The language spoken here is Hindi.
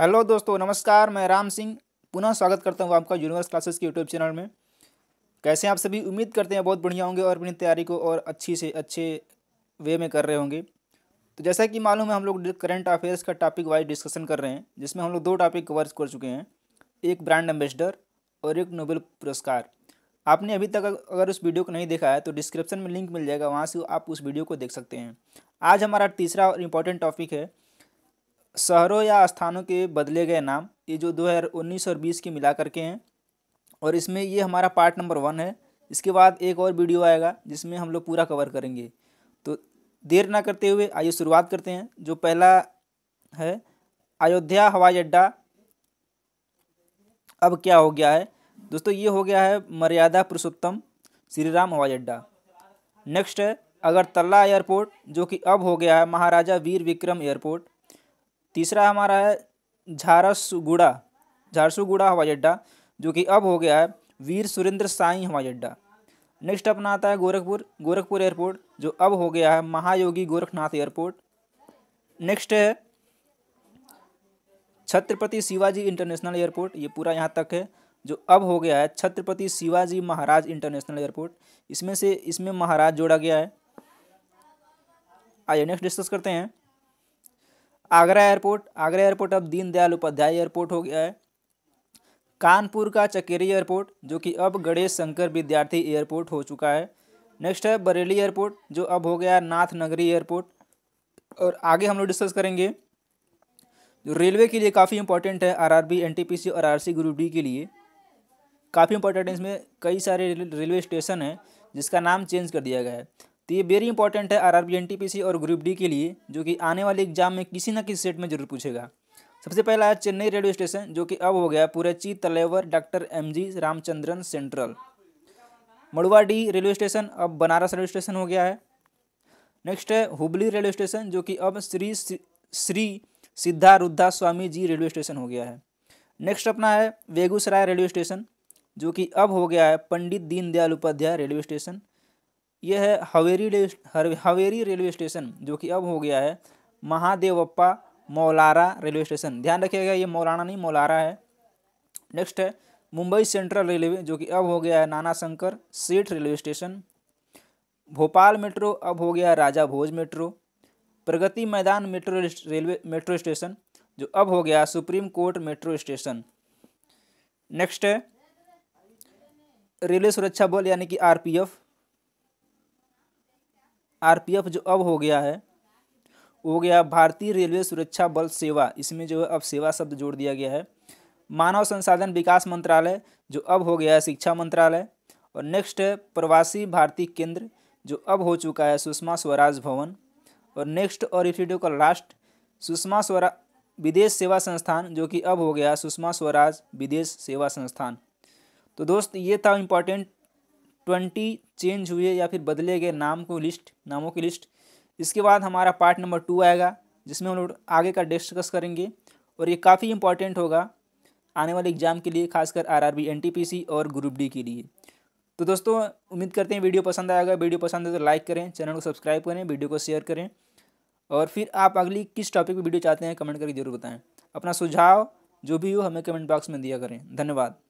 हेलो दोस्तों नमस्कार मैं राम सिंह पुनः स्वागत करता हूँ आपका यूनिवर्स क्लासेस के यूट्यूब चैनल में कैसे आप सभी उम्मीद करते हैं बहुत बढ़िया होंगे और अपनी तैयारी को और अच्छी से अच्छे वे में कर रहे होंगे तो जैसा कि मालूम है हम लोग करंट अफेयर्स का टॉपिक वाइज डिस्कशन कर रहे हैं जिसमें हम लोग दो टॉपिक कवर कर चुके हैं एक ब्रांड एम्बेसडर और एक नोबेल पुरस्कार आपने अभी तक अगर उस वीडियो को नहीं देखा है तो डिस्क्रिप्शन में लिंक मिल जाएगा वहाँ से आप उस वीडियो को देख सकते हैं आज हमारा तीसरा और इम्पॉर्टेंट टॉपिक है शहरों या स्थानों के बदले गए नाम ये जो 2019 और 20 के मिला करके हैं और इसमें ये हमारा पार्ट नंबर वन है इसके बाद एक और वीडियो आएगा जिसमें हम लोग पूरा कवर करेंगे तो देर ना करते हुए आइए शुरुआत करते हैं जो पहला है अयोध्या हवाई अड्डा अब क्या हो गया है दोस्तों ये हो गया है मर्यादा पुरुषोत्तम श्री राम हवाई अड्डा नेक्स्ट है अगरतला एयरपोर्ट जो कि अब हो गया है महाराजा वीर विक्रम एयरपोर्ट तीसरा हमारा है झारसुगुड़ा झारसुगुड़ा हवाई अड्डा जो कि अब हो गया है वीर सुरेंद्र साई हवाई अड्डा नेक्स्ट अपना आता है गोरखपुर गोरखपुर एयरपोर्ट जो अब हो गया है महायोगी गोरखनाथ एयरपोर्ट नेक्स्ट है छत्रपति शिवाजी इंटरनेशनल एयरपोर्ट ये पूरा यहाँ तक है जो अब हो गया है छत्रपति शिवाजी महाराज इंटरनेशनल एयरपोर्ट इसमें से इसमें महाराज जोड़ा गया है आइए नेक्स्ट डिस्कस करते हैं आगरा एयरपोर्ट आगरा एयरपोर्ट अब दीनदयाल उपाध्याय एयरपोर्ट हो गया है कानपुर का चकेरी एयरपोर्ट जो कि अब गणेश शंकर विद्यार्थी एयरपोर्ट हो चुका है नेक्स्ट है बरेली एयरपोर्ट जो अब हो गया है नाथ नगरी एयरपोर्ट और आगे हम लोग डिस्कस करेंगे जो रेलवे के लिए काफ़ी इंपॉर्टेंट है आरआरबी एनटीपीसी और आरसी ग्रुप डी के लिए काफ़ी इंपॉर्टेंट है इसमें कई सारे रेलवे स्टेशन हैं जिसका नाम चेंज कर दिया गया है तो ये वेरी इंपॉर्टेंट है R R B N T P C और ग्रुप डी के लिए जो कि आने वाले एग्जाम में किसी न किसी सेट में जरूर पूछेगा सबसे पहला है चेन्नई रेलवे स्टेशन जो कि अब हो गया Puratchi Thalaivar doctor M G Ramachandran central Manduadih railway station अब बनारस रेलवे स्टेशन हो गया है नेक्स्ट है हुबली रेलवे स्टेशन जो कि अब श्री श्री सिद्धारुद्धा स्वामी जी रेलवे स्टेशन हो गया है नेक्स्ट अपना है बेगूसराय रेलवे स्टेशन जो कि अब हो गया है पंडित दीनदयाल उपाध्याय रेलवे स्टेशन यह है हवेरी हवेरी रेलवे स्टेशन जो कि अब हो गया है महादेवप्पा मौलारा रेलवे स्टेशन ध्यान रखिएगा ये मौलाना नहीं मौलारा है नेक्स्ट है मुंबई सेंट्रल रेलवे जो कि अब हो गया है नाना शंकर सेठ रेलवे स्टेशन भोपाल मेट्रो अब हो गया है राजा भोज मेट्रो प्रगति मैदान मेट्रो रेलवे मेट्रो स्टेशन जो अब हो गया supreme court metro station next है रेलवे सुरक्षा बल यानी कि आरपीएफ आरपीएफ जो अब हो गया है हो गया भारतीय रेलवे सुरक्षा बल सेवा इसमें जो है अब सेवा शब्द जोड़ दिया गया है मानव संसाधन विकास मंत्रालय जो अब हो गया है शिक्षा मंत्रालय और नेक्स्ट है प्रवासी भारतीय केंद्र जो अब हो चुका है सुषमा स्वराज भवन और नेक्स्ट और इस वीडियो का लास्ट सुषमा स्वराज विदेश सेवा संस्थान जो कि अब हो गया सुषमा स्वराज विदेश सेवा संस्थान तो दोस्त ये था इम्पॉर्टेंट ट्वेंटी चेंज हुए या फिर बदले गए नाम को लिस्ट नामों की लिस्ट इसके बाद हमारा पार्ट नंबर टू आएगा जिसमें हम लोग आगे का डिस्कस करेंगे और ये काफ़ी इंपॉर्टेंट होगा आने वाले एग्जाम के लिए खासकर आरआरबी एनटीपीसी और ग्रुप डी के लिए तो दोस्तों उम्मीद करते हैं वीडियो पसंद आएगा वीडियो पसंद है तो लाइक करें चैनल को सब्सक्राइब करें वीडियो को शेयर करें और फिर आप अगली किस टॉपिक पर वीडियो चाहते हैं कमेंट करके जरूर बताएं अपना सुझाव जो भी हो हमें कमेंट बॉक्स में दिया करें धन्यवाद